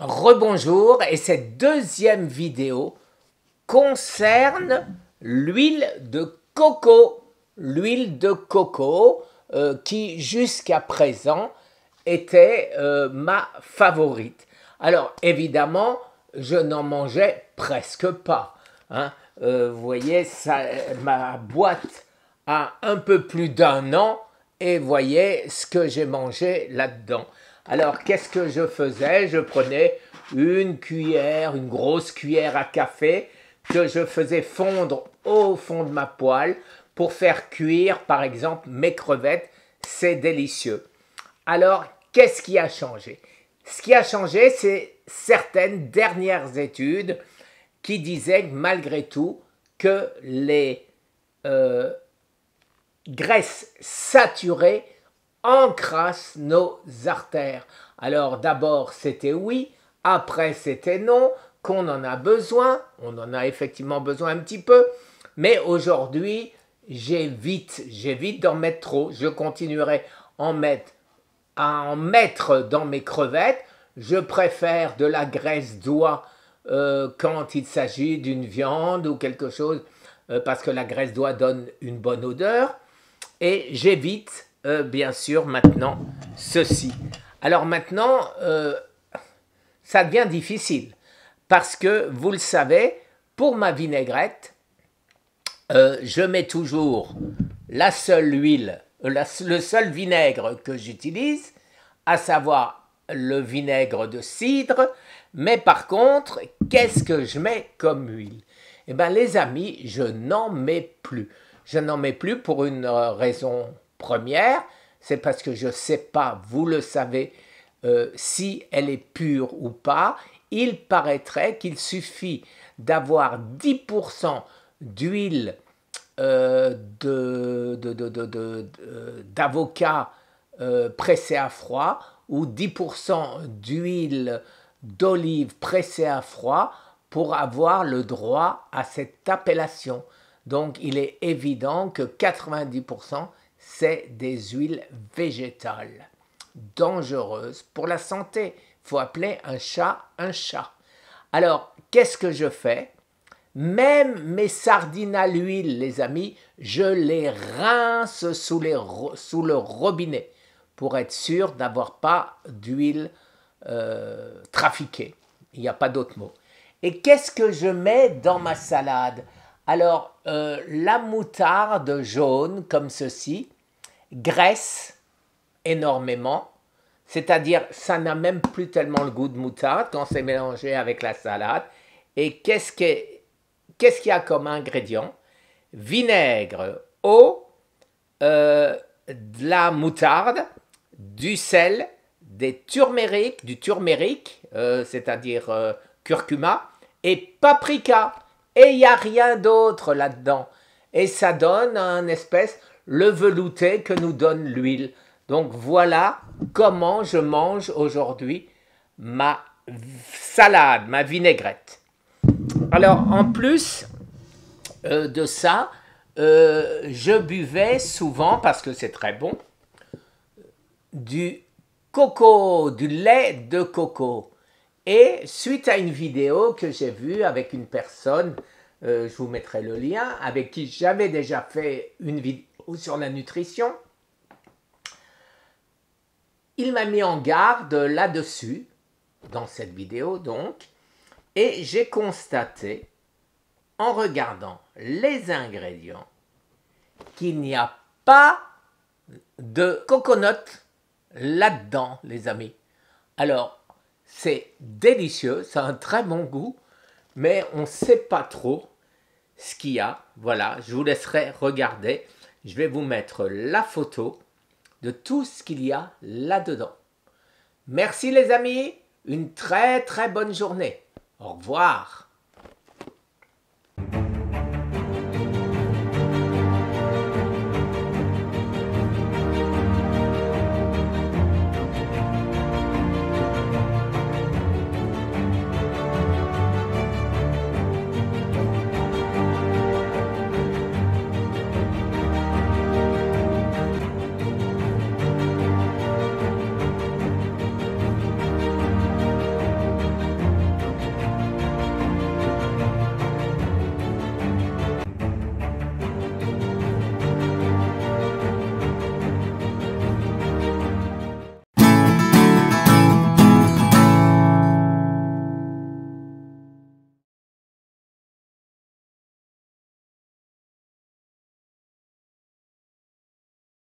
Rebonjour et cette deuxième vidéo concerne l'huile de coco. L'huile de coco euh, qui jusqu'à présent était euh, ma favorite. Alors évidemment, je n'en mangeais presque pas. Hein. Euh, vous voyez, ma boîte a un peu plus d'un an et voyez ce que j'ai mangé là-dedans. Alors qu'est-ce que je faisais Je prenais une cuillère, une grosse cuillère à café que je faisais fondre au fond de ma poêle pour faire cuire par exemple mes crevettes. C'est délicieux. Alors qu'est-ce qui a changé Ce qui a changé, c'est certaines dernières études qui disaient malgré tout que les euh, graisses saturées encrasse nos artères. Alors d'abord c'était oui, après c'était non, qu'on en a besoin, on en a effectivement besoin un petit peu, mais aujourd'hui j'évite, j'évite d'en mettre trop, je continuerai en à en mettre dans mes crevettes, je préfère de la graisse d'oie euh, quand il s'agit d'une viande ou quelque chose, euh, parce que la graisse d'oie donne une bonne odeur, et j'évite euh, bien sûr, maintenant, ceci. Alors maintenant, euh, ça devient difficile. Parce que, vous le savez, pour ma vinaigrette, euh, je mets toujours la seule huile, le seul vinaigre que j'utilise, à savoir le vinaigre de cidre. Mais par contre, qu'est-ce que je mets comme huile Eh bien, les amis, je n'en mets plus. Je n'en mets plus pour une raison première, c'est parce que je ne sais pas, vous le savez, euh, si elle est pure ou pas. Il paraîtrait qu'il suffit d'avoir 10% d'huile euh, euh, d'avocat de, à froid ou 10% d'huile d'olive pressée à froid pour avoir le droit à cette appellation. Donc il est évident que 90% c'est des huiles végétales, dangereuses pour la santé. faut appeler un chat un chat. Alors, qu'est-ce que je fais Même mes sardines à l'huile, les amis, je les rince sous, le robinet pour être sûr d'avoir pas d'huile euh, trafiquée. Il n'y a pas d'autre mot. Et qu'est-ce que je mets dans ma salade alors, euh, la moutarde jaune, comme ceci, graisse énormément, c'est-à-dire ça n'a même plus tellement le goût de moutarde quand c'est mélangé avec la salade. Et qu'est-ce qu'il y a comme ingrédient Vinaigre, eau, euh, de la moutarde, du sel, des turmeric, du turmeric, euh, c'est-à-dire curcuma, et paprika. Et il n'y a rien d'autre là-dedans. Et ça donne un espèce le velouté que nous donne l'huile. Donc voilà comment je mange aujourd'hui ma salade, ma vinaigrette. Alors en plus euh, de ça, euh, je buvais souvent, parce que c'est très bon, du coco, du lait de coco. Et suite à une vidéo que j'ai vue avec une personne, euh, je vous mettrai le lien, avec qui j'avais déjà fait une vidéo sur la nutrition, il m'a mis en garde là-dessus, dans cette vidéo donc, et j'ai constaté, en regardant les ingrédients, qu'il n'y a pas de coconut là-dedans, les amis. Alors, c'est délicieux, ça a un très bon goût, mais on ne sait pas trop ce qu'il y a. Voilà, je vous laisserai regarder. Je vais vous mettre la photo de tout ce qu'il y a là-dedans. Merci les amis, une très très bonne journée. Au revoir.